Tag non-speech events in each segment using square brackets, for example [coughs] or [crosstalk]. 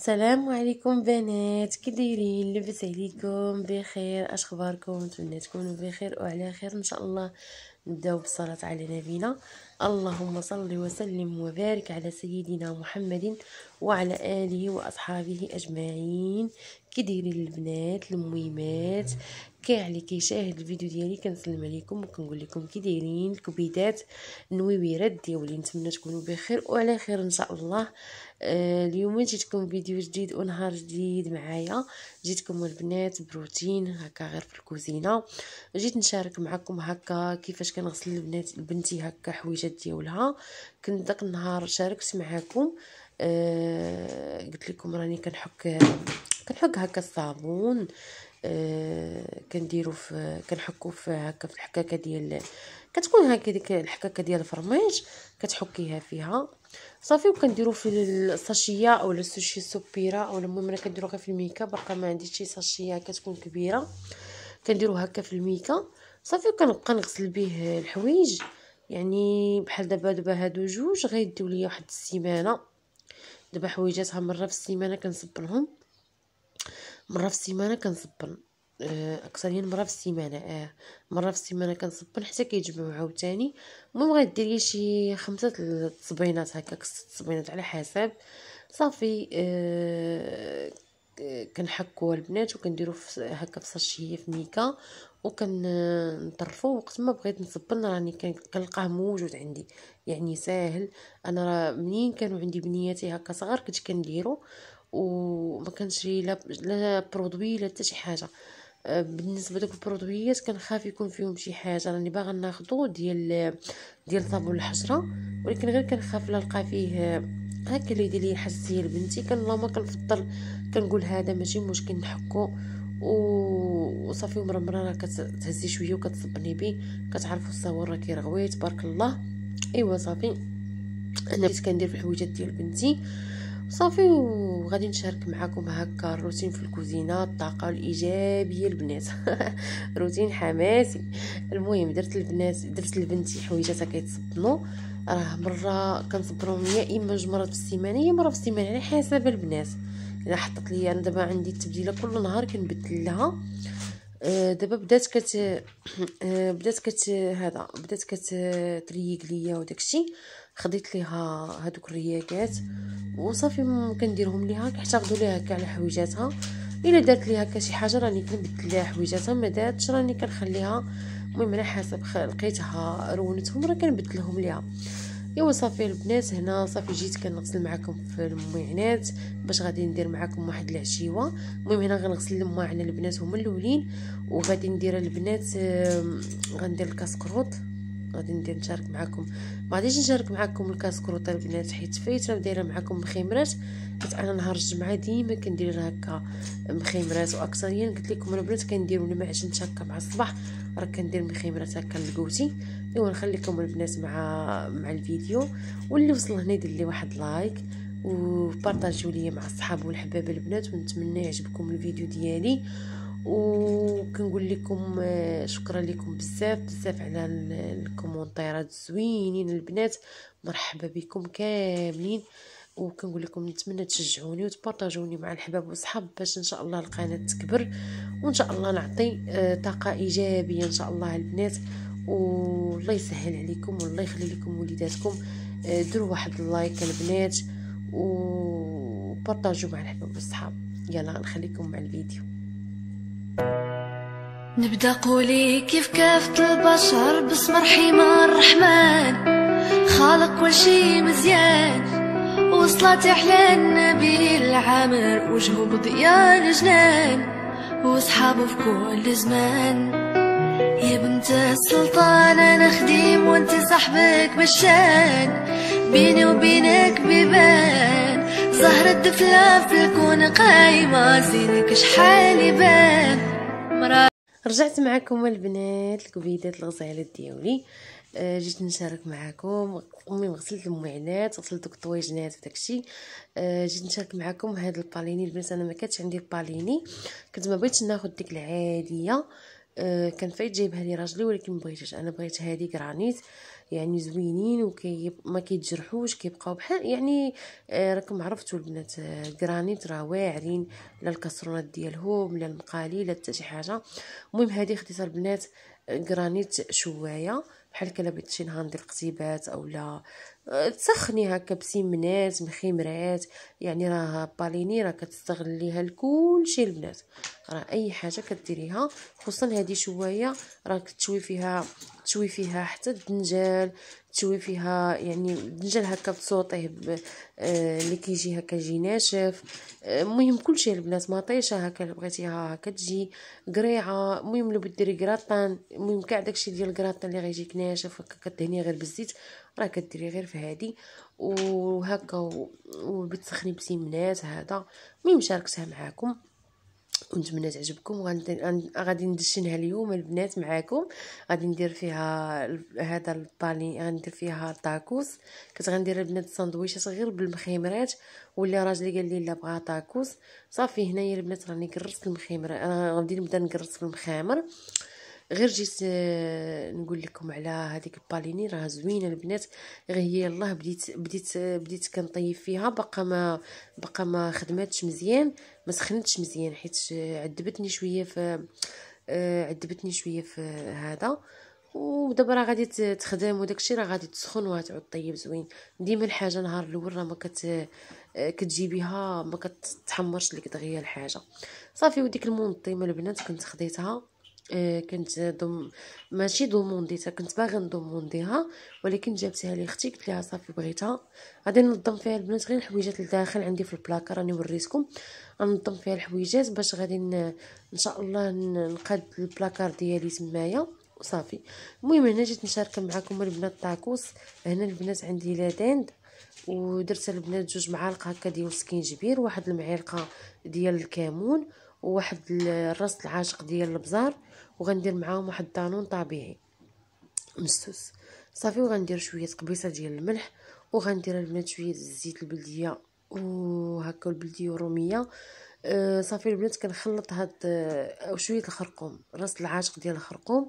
السلام عليكم بنات كي دايرين لاباس عليكم بخير اش اخباركم نتمنى تكونوا بخير وعلى خير ان شاء الله نبداو بالصلاة على نبينا اللهم صل وسلم وبارك على سيدنا محمد وعلى آله وأصحابه أجمعين كي دايرين البنات الميمات كاع اللي كيشاهد الفيديو ديالي كنسلم عليكم وكنقول لكم كي دايرين الكبيدات النويويرات ديالي نتمنى تكونوا بخير وعلى خير ان شاء الله آه، اليوم جيتكم فيديو جديد ونهار جديد معايا جيتكم البنات بروتين هكا غير في الكوزينه جيت نشارك معكم هكا كيفاش فاش كنغسل البنات بنتي هكا حويجات ديالها كنت داك النهار شاركت معاكم آه قلت لكم راني كنحك كنحك هكا الصابون آه كنديرو في كنحكو في هكا في الحكاكه ديال كتكون هكا ديك الحكاكه ديال الفرماج كتحكيها فيها صافي وكنديرو في الساشيه اولا السوشي سوبيرا اولا المهم انا كنديرو غير في الميكا باقا ما عنديش شي ساشيه كتكون كبيره كنديرو هكا في الميكا صافي وكنبقى نغسل به الحوايج يعني بحال دابا دابا هادو جوج غيديو ليا واحد السيمانه دابا حويجاتها مره في السيمانه كنصبنهم مره في السيمانه كنصبن آه، اكثريا يعني مره في السيمانه اه مره في السيمانه كنصبن حتى كيجمعوا عاوتاني المهم غدير لي شي خمسه الصبينات هكاك ست تصبينات على حسب صافي أه كنحكوها البنات وكنديرو هكا في صاشيه في ميكا وكان نطرفو وقت ما بغيت نصبن راني كنلقاه موجود عندي يعني ساهل انا راه منين كانوا عندي بنياتي هكا صغار كنت كنديرو وما كانش لا لا برودوي لا حتى شي حاجه أه، بالنسبه لدوك البرودويات كنخاف يكون فيهم شي حاجه راني باغا ناخدو ديال ديال صابون الحشره ولكن غير كنخاف نلقى فيه هكا اللي يدير لي حساسيه لبنتي اللهم كنفضل كنقول هذا ماشي مشكل نحكو وصافي مره راه كتهزي شويه وكتصبني بيه كتعرفوا الصور راه كيرغوي تبارك الله ايوا صافي انا بقيت كندير في الحويجات ديال بنتي صافي وغادي نشارك معكم هكا الروتين في الكوزينه الطاقه الايجابيه البنات [laughs] روتين حماسي المهم درت البنات درت لبنتي حويجاتها كيتصبنوا راه مره كنصبرهم يا اما جوج مرات في السيمانه يا مره في السيمانه على حسب البنات انا حطت لي انا دابا عندي التبديله كل نهار كنبدل لها آه، دابا بدات كت آه، بدات كت هذا بدات كتريق ليا وداكشي خديت ليها هادوك الرياكات وصافي كنديرهم ليها كيحتفظوا ليها كاع على حويجاتها الا دارت ليها هكا شي حاجه راني كنبدل ليها حويجاتها ما داتش راني كنخليها المهم على حسب لقيتها رونتهم راه كنبدلهم ليها ايوا صافي البنات هنا صافي جيت كنغسل معكم في المعينات باش غادي ندير معكم واحد العشيوه المهم هنا غنغسل الماعن البنات هما الاولين وغادي ندير البنات غندير الكسكروط غادي ندير نشارك معكم ما غاديش نشارك معكم الكاسكروطه البنات حيت فايت راه دايره معكم مخيمرات حيت انا نهار الجمعه ديما كندير هكا مخيمرات واكثريا قلت لكم البنات كنديروا المعجن هكا مع الصباح راه كندير مخيمرات هكا لقوتي ايوا نخليكم البنات مع مع الفيديو واللي وصل هنا يدير لي واحد لايك وبارطاجيو ليا مع الصحاب والحباب البنات ونتمنى يعجبكم الفيديو ديالي وكنقول لكم آه، شكرا لكم بزاف بزاف على الكومونتيرات الزوينين البنات مرحبا بكم كاملين وكنقول لكم نتمنى تشجعوني وتبارطاجوني مع الحباب والصحاب باش ان شاء الله القناه تكبر وان شاء الله نعطي آه، طاقه ايجابيه ان شاء الله البنات والله يسهل عليكم والله يخلي لكم وليداتكم آه، ديروا واحد اللايك البنات وبارطاجوا مع الحباب والصحاب يلا نخليكم مع الفيديو نبدا قولي كيف كافة البشر باسم رحيم الرحمن خالق كل شي مزيان وصلاتي على النبي العامر وجهه بضياء الجنان وصحابه في كل زمان يا بنت السلطان انا خديم وانت صاحبك بالشان بيني وبينك بيبان زهرة دفلة في الكون قايمة زينك شحال يبان رجعت معكم البنات الكبيدات الغزالات ديالي آه جيت نشارك معكم امي غسلت المعلات غسلت دوك الطويجنات وداكشي آه جيت نشارك معكم هاد الباليني البنات انا ما كانتش عندي الباليني كنت ما بغيتش ناخذ ديك العاديه آه، كان فايت جايبها لي راجلي ولكن مبغيتهاش انا بغيت هذه كرانيت يعني زوينين وكي ما كيتجرحوش كيبقاو بحال يعني آه، راكم عرفتوا البنات آه، غرانيت راه واعرين لا الكسرونات ديالهم لا المقالي لا حتى شي حاجه المهم هذه خديتها البنات كرانيت شوايه بحال كلا بغيت شي نهار ندير قتيبات اولا تسخني هكا بسيمنات مخيمرات يعني راه باليني راه كتستغليها لكل شيء البنات راه اي حاجه كديريها خصوصا هذه شويه راك تشوي فيها تشوي فيها حتى الدنجال تشوي فيها يعني الدنجال هكا تصوطيه ب... آه اللي كيجي هكا جي ناشف المهم آه كلشي البنات مطيشه هكا اللي بغيتيها تجي قريعه المهم لو بديري كراطان المهم كاع داكشي ديال الكراطان اللي غيجيك ناشف هكا كدهنيه غير بالزيت راه كديري غير في هادي وهكا وبتسخني بسيمنات هذا مي شاركتها معاكم ونتمنى تعجبكم غادي ندشنها اليوم البنات معاكم غادي ندير فيها هذا الطالي غندير فيها طاكوس كنت غندير البنات الساندويشات غير بالمخيمرات واللي راجلي قال لي لا بغا طاكوس صافي هنايا البنات راني كرست انا غادي نبدا نكرس في المخامر غير جيت آه، نقول لكم على هذيك الباليني راه زوينه البنات غير هي الله بديت بديت بديت كنطيب فيها باقا ما باقا ما خدماتش مزيان ما سخنتش مزيان حيت آه، عذبتني شويه في آه، عذبتني شويه في هذا ودابا راه غادي تخدم وداكشي راه غادي تسخن وغتعود طيب زوين ديما الحاجه نهار الاول راه ما كت كتجيبيها ما كتحمرش لك دغيا الحاجه صافي وديك المنظمه البنات كنت خديتها إيه، كنت دوم ماشي دومونديتها كنت باغي ندومونديها ولكن جابتها لي اختي قلت لها صافي بغيتها غادي ننظم فيها البنات غير الحويجات لداخل عندي في البلاكار راني وريتكم غنظم فيها الحويجات باش غادي ان شاء الله نقاد البلاكار ديالي تمايا وصافي المهم هنا جيت نشارك معكم البنات طاكوس هنا البنات عندي لادند ودرت البنات جوج معالق هكا ديال السكينجبير واحد المعلقه ديال الكمون وواحد الراس العاشق ديال البزار وغندير معاهم واحد الدانون طبيعي مسوس صافي وغندير شويه قبيصه ديال الملح وغندير البنات شويه الزيت البلديه وهكا البلديه الروميه أه، صافي البنات كنخلط هاد أه، شويه الخرقوم راس العاشق ديال الخرقوم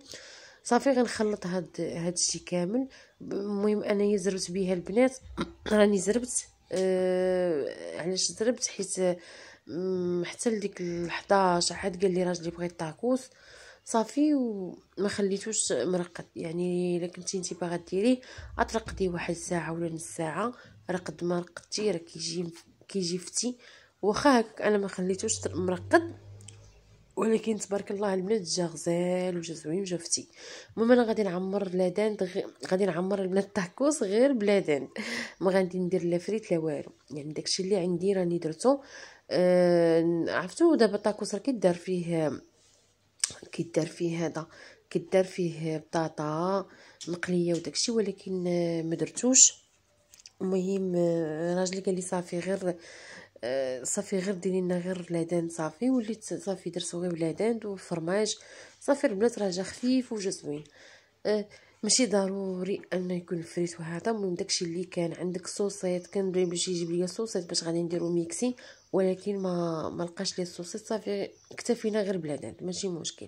صافي غنخلط هاد هادشي كامل المهم انايا زربت بها البنات [coughs] راني زربت أه، علاش زربت حيت حتى لديك الحداش عاد قال لي راجلي بغيت طاكوس صافي وما خليتوش مرقد يعني الا كنتي انت باغا ديريه غترقدي واحد الساعه ولا نص ساعه رقد ما رقدتي راه كيجي كيجي فتي واخا هكاك انا ما خليتوش مرقد ولكن تبارك الله البنات جا غزال وجا زوين وجا فتي المهم انا غادي نعمر لادان غادي نعمر البنات طاكوس غير بلادان ما غادي ندير لا فريت لا والو يعني داكشي اللي عندي راني درتو آه عرفتوا دابا الطاكوس راه كيدار فيه كيدار فيه هذا كيدار فيه بطاطا مقليه وداكشي ولكن آه، ما درتوش المهم آه، راجلي قال لي صافي غير آه، صافي غير ديري لنا غير بلادان صافي وليت صافي درت غير بلادان والفرماج صافي البنات راه جا خفيف وجا زوين أه ماشي ضروري انه يكون الفريت وهذا المهم داكشي اللي كان عندك صوصيط كان بغي باش يجيب ليا صوصيط باش غادي نديرو ميكسي ولكن ما ما لقاش لي صوصي صافي اكتفينا غير بلادان ماشي مشكل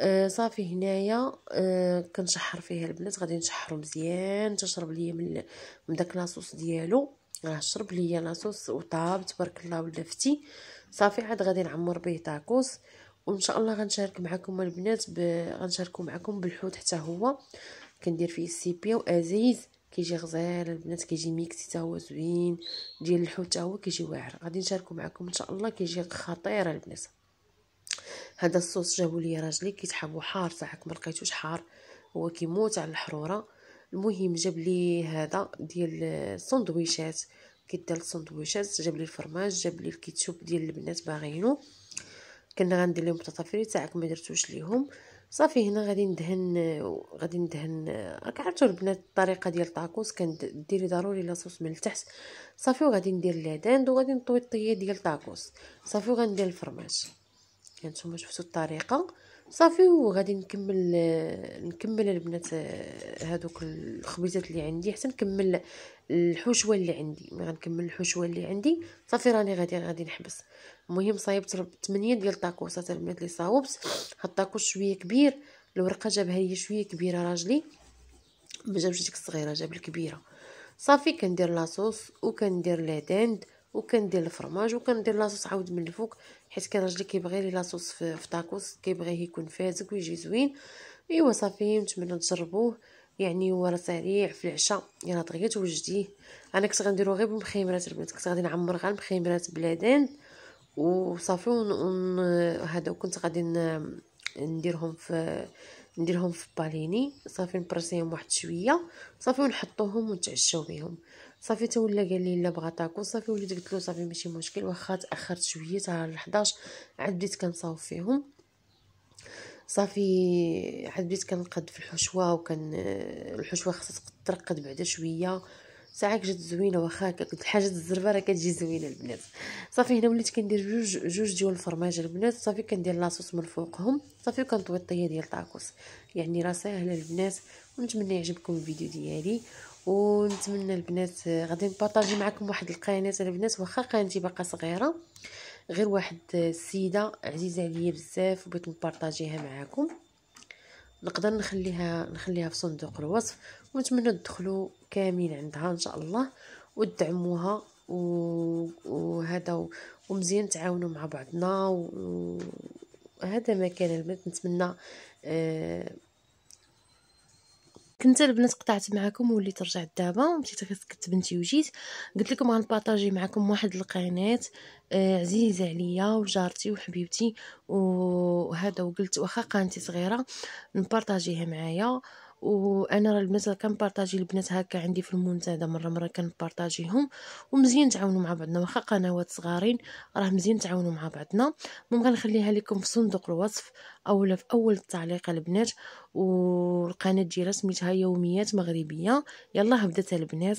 آه صافي هنايا آه كنشحر فيها البنات غادي نشحرو مزيان تشرب ليا من من داك لاصوص ديالو راه شرب ليا لاصوص وطاب تبارك الله ولفتي صافي عاد غادي نعمر به تاكوس وان شاء الله غنشارك معكم البنات ب... غنشاركو معكم بالحوت حتى هو كندير فيه السيبيا وازيز كيجي غزال البنات كيجي ميكسي حتى هو زوين ديال الحوت حتى هو كيجي واعر غادي نشاركو معكم ان شاء الله كيجي خطير البنات هذا الصوص جابو لي راجلي كيتحابو حار صحك ما لقيتوش حار هو كيموت على الحروره المهم جاب لي هذا ديال السندويشات كيدير السندويشات جاب لي الفرماج جاب لي الكيتشوب ديال البنات باغينو كنا غندير لهم بطاطا فري تاعك ما درتوش ليهم صافي هنا غادي ندهن غادي ندهن راك عرفتوا البنات الطريقه ديال الطاكوس كنديري ضروري لاصوص من التحت صافي وغادي ندير العداند وغادي نطوي الطيه ديال الطاكوس صافي وغندير الفرماج هانتوما يعني شفتوا الطريقه صافي وغادي نكمل نكمل البنات هذوك الخبيزات اللي عندي حتى نكمل الحشوه اللي عندي ملي غنكمل الحشوه اللي عندي صافي راني غادي غادي نحبس المهم صايبت 8 ديال الطاكوسات البنات اللي صاوبت هاد الطاكوس شويه كبير الورقه جابها لي شويه كبيره راجلي ما جابش ديك الصغيره جاب الكبيره صافي كندير لاصوص وكندير لاداند دند وكندير الفرماج وكندير لاصوص عاود من الفوق حيت كان راجلي كيبغي لي لاصوص في, في طاكوس كيبغيه يكون فازك ويجي زوين ايوا صافي نتمنى تجربوه يعني هو راه سريع في العشاء يلا دغيا توجديه انا كنت غنديرو غير بالمخيمرات البنات كنت غادي نعمر غير المخيمرات بلادين وصافي هذا كنت غادي نديرهم في نديرهم في باليني صافي نبرسيهم واحد شويه صافي ونحطوهم ونتعشاو بهم صافي تا ولا قال لي لا بغا طاكو صافي وليت قلت له صافي ماشي مشكل واخا تاخرت شويه تاع 11 عاد بديت كنصاوب فيهم صافي عاد بديت كنقد في الحشوه وكان الحشوه خاصها ترقد بعدا شويه ساعه جات زوينه واخا قلت حاجه الزربه راه كتجي زوينه البنات صافي هنا وليت كندير جوج جوج ديال الفرماج البنات صافي كندير لاصوص من فوقهم صافي كنطوي الطيه ديال طاكوس يعني راه ساهله البنات ونتمنى يعجبكم الفيديو ديالي ونتمنى البنات غادي نبارطاجي معكم واحد القناه البنات واخا قناتي باقا صغيره غير واحد السيده عزيزه عليا بزاف وبغيت نبارطاجيها معكم نقدر نخليها نخليها في صندوق الوصف ونتمنى تدخلوا كاملين عندها ان شاء الله وتدعموها وهذا و... ومزيان تعاونوا مع بعضنا وهذا ما كان البنات نتمنى آه كنت البنات قطعت معكم وليت رجعت دابا مشيت كنت بنتي وجيت قلت لكم غنبارطاجي معكم واحد القناه آه، عزيزه عليا وجارتي وحبيبتي وهذا وقلت واخا قناتي صغيره نبارطاجيها معايا وانا راه البنات كنبارطاجي البنات هكا عندي في المنتدى مره مره كنبارطاجيهم ومزيان تعاونوا مع بعضنا واخا قنوات صغارين راه مزيان تعاونوا مع بعضنا المهم غنخليها لكم في صندوق الوصف اولا في اول التعليق البنات والقناه ديالها سميتها يوميات مغربيه يلا بدات البنات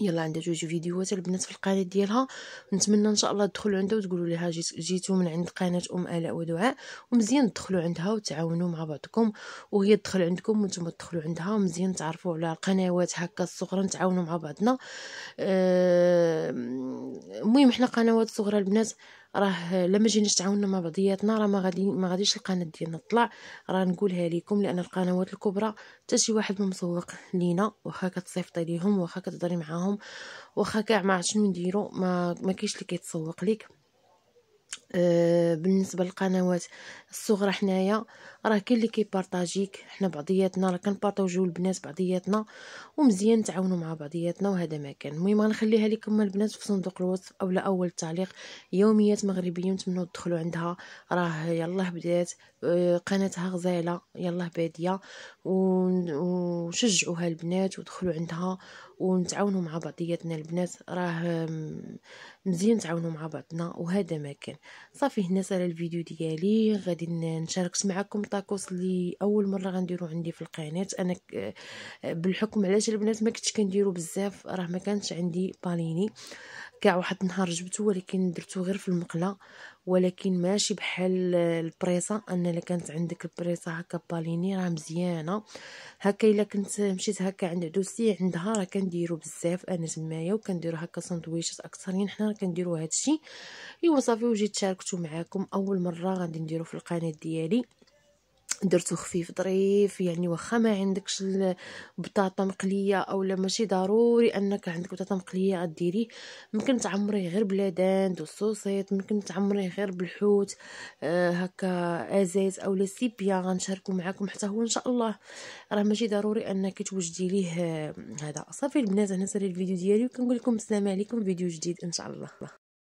يلا عندها جوج فيديوهات البنات في القناه ديالها نتمنى ان شاء الله تدخلوا عندها وتقولوا لها جيت جيتوا من عند قناه ام الاء ودعاء ومزيان تدخلوا عندها وتعاونوا مع بعضكم وهي تدخل عندكم وانتم تدخلوا عندها ومزيان تعرفوا على القنوات هكا الصغرى نتعاونوا مع بعضنا آه، المهم أه حنا قنوات صغرى البنات راه لما جيناش تعاوننا مع بعضياتنا راه ما غادي ما غاديش القناه ديالنا تطلع راه نقولها لكم لان القنوات الكبرى حتى شي واحد ما مسوق لينا واخا كتصيفطي ليهم واخا كتهضري معاهم واخا كاع ما عرفتش شنو نديرو ما ما كاينش اللي كيتسوق ليك آه، بالنسبه للقنوات الصغرى حنايا راه كاين اللي كيبارطاجيك حنا بعضياتنا راه كنبارطاجيو البنات بعضياتنا ومزيان تعاونوا مع بعضياتنا وهذا ما كان المهم غنخليها لكم البنات في صندوق الوصف اولا اول تعليق يوميات مغربيه نتمنوا تدخلوا عندها راه يلاه بدات آه، قناتها غزاله يلاه باديه وشجعوها البنات ودخلوا عندها ونتعاونوا مع بعضياتنا البنات راه مزيان تعاونوا مع بعضنا وهذا ما كان صافي هنا سالا الفيديو ديالي غادي نشاركت معكم طاكوس اللي اول مره غنديرو عندي في القناه انا بالحكم علاش البنات ما كنتش كنديرو بزاف راه ما كانش عندي باليني كاع واحد النهار جبته ولكن درتو غير في المقله ولكن ماشي بحال البريصه ان الا كانت عندك البريصه هكا باليني راه مزيانه هكا الا كنت مشيت هكا عند عدوسي عندها راه كنديرو بزاف انا تمايا وكنديرو هكا سندويشات اكثرين يعني حنا راه كنديرو هادشي ايوا صافي وجيت شاركتو معاكم اول مره غادي نديرو في القناه ديالي درتو خفيف ظريف يعني واخا ما عندكش بطاطا مقليه اولا ماشي ضروري انك عندك بطاطا مقليه غديريه ممكن تعمريه غير بلا داند والصوصيط ممكن تعمريه غير بالحوت آه هكا ازاز اولا سيبيا غنشاركو معاكم حتى هو ان شاء الله راه ماشي ضروري انك توجدي ليه آه، هذا صافي البنات هنا سالي الفيديو ديالي وكنقول لكم السلام عليكم فيديو جديد ان شاء الله